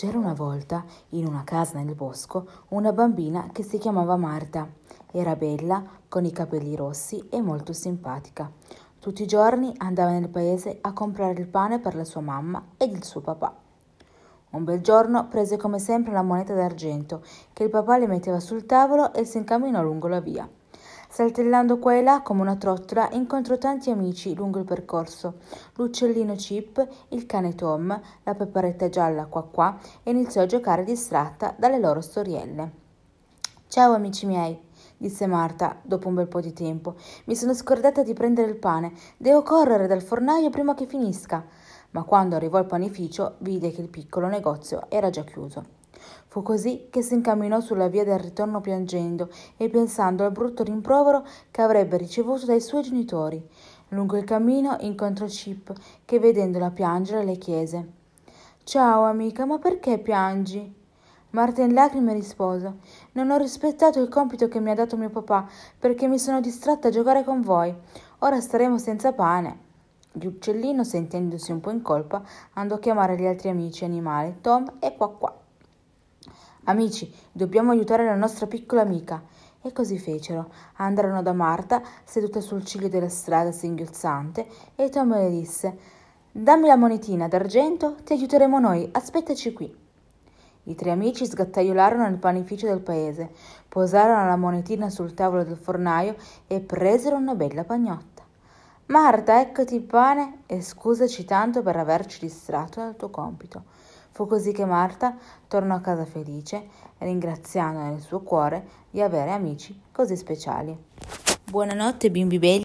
C'era una volta, in una casa nel bosco, una bambina che si chiamava Marta. Era bella, con i capelli rossi e molto simpatica. Tutti i giorni andava nel paese a comprare il pane per la sua mamma ed il suo papà. Un bel giorno prese come sempre una moneta d'argento che il papà le metteva sul tavolo e si incamminò lungo la via. Saltellando qua e là come una trottola, incontro tanti amici lungo il percorso. L'uccellino Chip, il cane Tom, la peperetta gialla qua qua e iniziò a giocare distratta dalle loro storielle. Ciao amici miei, disse Marta dopo un bel po' di tempo. Mi sono scordata di prendere il pane. Devo correre dal fornaio prima che finisca ma quando arrivò al panificio vide che il piccolo negozio era già chiuso. Fu così che si incamminò sulla via del ritorno piangendo e pensando al brutto rimprovero che avrebbe ricevuto dai suoi genitori. Lungo il cammino incontrò Chip che vedendola piangere le chiese Ciao amica, ma perché piangi? Marta in lacrime rispose Non ho rispettato il compito che mi ha dato mio papà perché mi sono distratta a giocare con voi. Ora staremo senza pane. L'uccellino, sentendosi un po' in colpa, andò a chiamare gli altri amici animali, Tom e qua qua. Amici, dobbiamo aiutare la nostra piccola amica. E così fecero. Andarono da Marta, seduta sul ciglio della strada singhiozzante, e Tom le disse: Dammi la monetina d'argento, ti aiuteremo noi, aspettaci qui. I tre amici sgattaiolarono nel panificio del paese, posarono la monetina sul tavolo del fornaio e presero una bella pagnotta. Marta, eccoti il pane e scusaci tanto per averci distratto dal tuo compito. Fu così che Marta tornò a casa felice, ringraziando nel suo cuore di avere amici così speciali. Buonanotte bimbi belli.